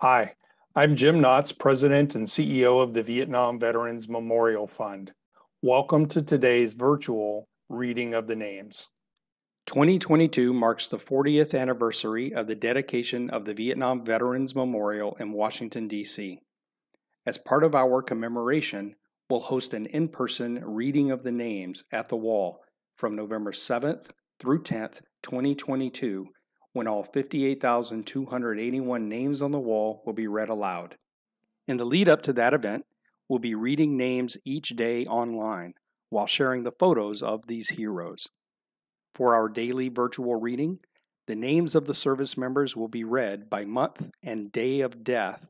Hi, I'm Jim Knotts, President and CEO of the Vietnam Veterans Memorial Fund. Welcome to today's virtual reading of the names. 2022 marks the 40th anniversary of the dedication of the Vietnam Veterans Memorial in Washington, D.C. As part of our commemoration, we'll host an in person reading of the names at the wall from November 7th through 10th, 2022 when all 58,281 names on the wall will be read aloud. In the lead up to that event, we'll be reading names each day online while sharing the photos of these heroes. For our daily virtual reading, the names of the service members will be read by month and day of death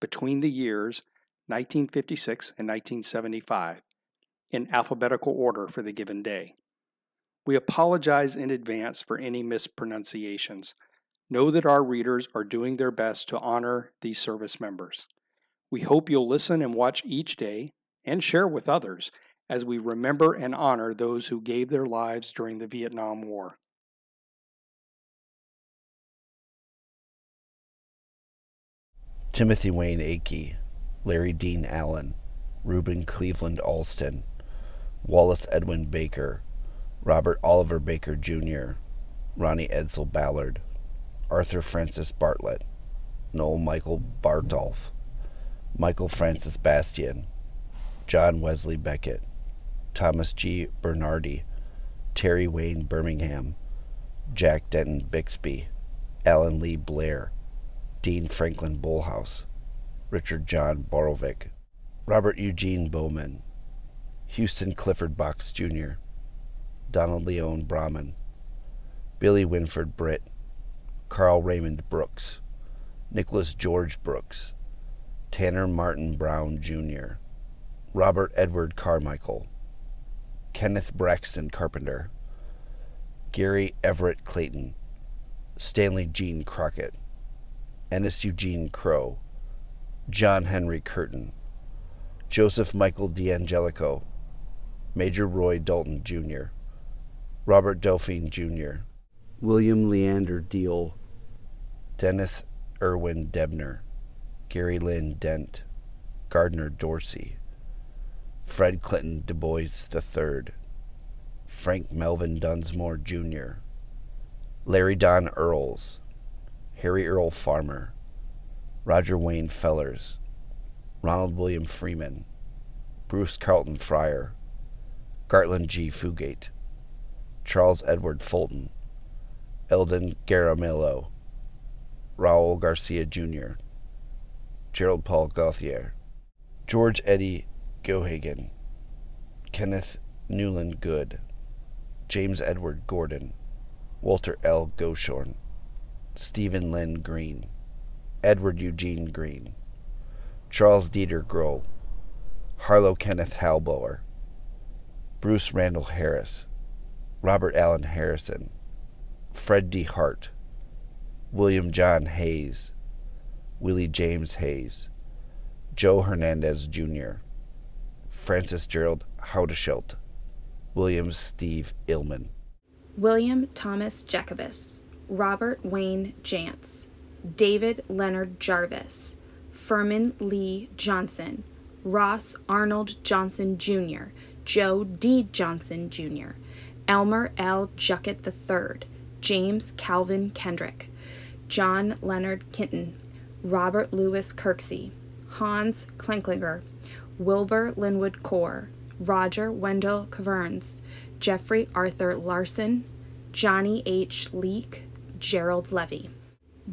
between the years 1956 and 1975 in alphabetical order for the given day. We apologize in advance for any mispronunciations. Know that our readers are doing their best to honor these service members. We hope you'll listen and watch each day and share with others as we remember and honor those who gave their lives during the Vietnam War. Timothy Wayne Akey, Larry Dean Allen, Reuben Cleveland Alston, Wallace Edwin Baker, Robert Oliver Baker Jr., Ronnie Edsel Ballard, Arthur Francis Bartlett, Noel Michael Bartolf, Michael Francis Bastian, John Wesley Beckett, Thomas G. Bernardi, Terry Wayne Birmingham, Jack Denton Bixby, Alan Lee Blair, Dean Franklin Bullhouse, Richard John Borovic, Robert Eugene Bowman, Houston Clifford Box Jr., Donald Leone Brahman, Billy Winford Britt, Carl Raymond Brooks, Nicholas George Brooks, Tanner Martin Brown Jr., Robert Edward Carmichael, Kenneth Braxton Carpenter, Gary Everett Clayton, Stanley Jean Crockett, Ennis Eugene Crow, John Henry Curtin, Joseph Michael D'Angelico, Major Roy Dalton Jr., Robert Delphine Jr., William Leander Deal, Dennis Irwin Debner, Gary Lynn Dent, Gardner Dorsey, Fred Clinton Du Bois III, Frank Melvin Dunsmore Jr., Larry Don Earls, Harry Earl Farmer, Roger Wayne Fellers, Ronald William Freeman, Bruce Carlton Fryer, Gartland G. Fugate, Charles Edward Fulton, Eldon Garamillo, Raul Garcia Jr., Gerald Paul Gauthier, George Eddie Gohagen, Kenneth Newland Good, James Edward Gordon, Walter L. Goshorn, Stephen Lynn Green, Edward Eugene Green, Charles Dieter Grohl, Harlow Kenneth Halbower, Bruce Randall Harris, Robert Allen Harrison, Fred D. Hart, William John Hayes, Willie James Hayes, Joe Hernandez Jr., Francis Gerald Haudeschild, William Steve Illman, William Thomas Jacobus, Robert Wayne Jantz, David Leonard Jarvis, Furman Lee Johnson, Ross Arnold Johnson Jr., Joe D. Johnson Jr., Elmer L. Juckett III, James Calvin Kendrick, John Leonard Kinton, Robert Louis Kirksey, Hans Klenklinger, Wilbur Linwood Core, Roger Wendell Caverns, Jeffrey Arthur Larson, Johnny H. Leake, Gerald Levy,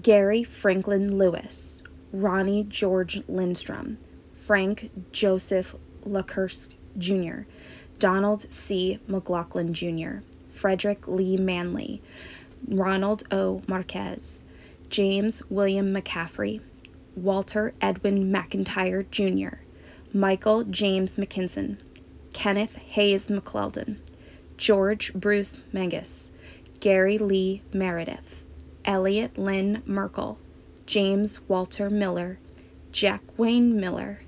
Gary Franklin Lewis, Ronnie George Lindstrom, Frank Joseph Lukursk Jr., Donald C. McLaughlin Jr., Frederick Lee Manley, Ronald O. Marquez, James William McCaffrey, Walter Edwin McIntyre Jr., Michael James McKinson, Kenneth Hayes McClellan, George Bruce Mangus, Gary Lee Meredith, Elliot Lynn Merkel, James Walter Miller, Jack Wayne Miller,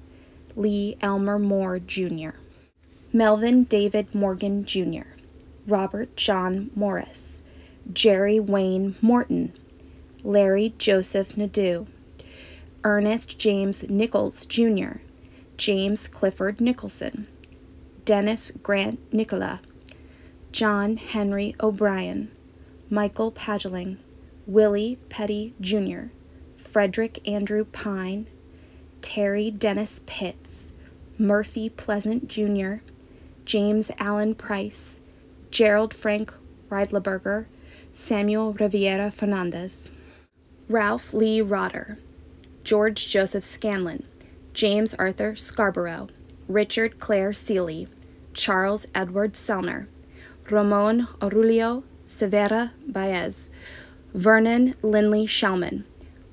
Lee Elmer Moore Jr. Melvin David Morgan Jr., Robert John Morris, Jerry Wayne Morton, Larry Joseph Nadeau, Ernest James Nichols Jr., James Clifford Nicholson, Dennis Grant Nicola, John Henry O'Brien, Michael Pageling, Willie Petty Jr., Frederick Andrew Pine, Terry Dennis Pitts, Murphy Pleasant Jr., James Allen Price, Gerald Frank Reidleberger, Samuel Riviera Fernandez, Ralph Lee Rotter, George Joseph Scanlon, James Arthur Scarborough, Richard Clare Seeley, Charles Edward Selner, Ramon Aurelio Severa Baez, Vernon Linley Shellman,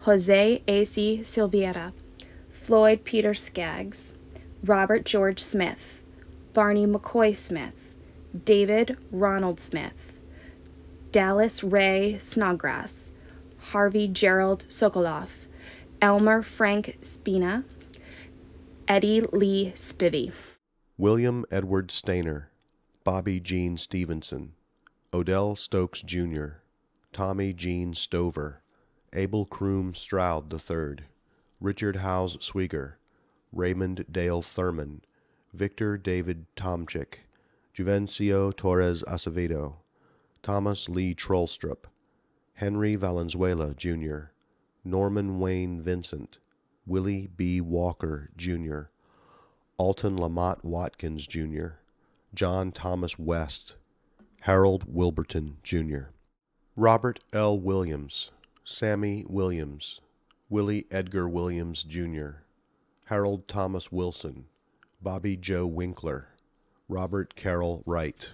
Jose A.C. Silveira, Floyd Peter Skaggs, Robert George Smith, Barney McCoy Smith, David Ronald Smith, Dallas Ray Snodgrass, Harvey Gerald Sokoloff, Elmer Frank Spina, Eddie Lee Spivey, William Edward Stainer, Bobby Jean Stevenson, Odell Stokes Jr., Tommy Jean Stover, Abel Croom Stroud III, Richard Howes Swieger, Raymond Dale Thurman, Victor David Tomchik, Juvencio Torres Acevedo, Thomas Lee Trollstrup, Henry Valenzuela, Jr., Norman Wayne Vincent, Willie B. Walker, Jr., Alton Lamont Watkins, Jr., John Thomas West, Harold Wilburton, Jr., Robert L. Williams, Sammy Williams, Willie Edgar Williams, Jr., Harold Thomas Wilson, Bobby Joe Winkler, Robert Carroll Wright.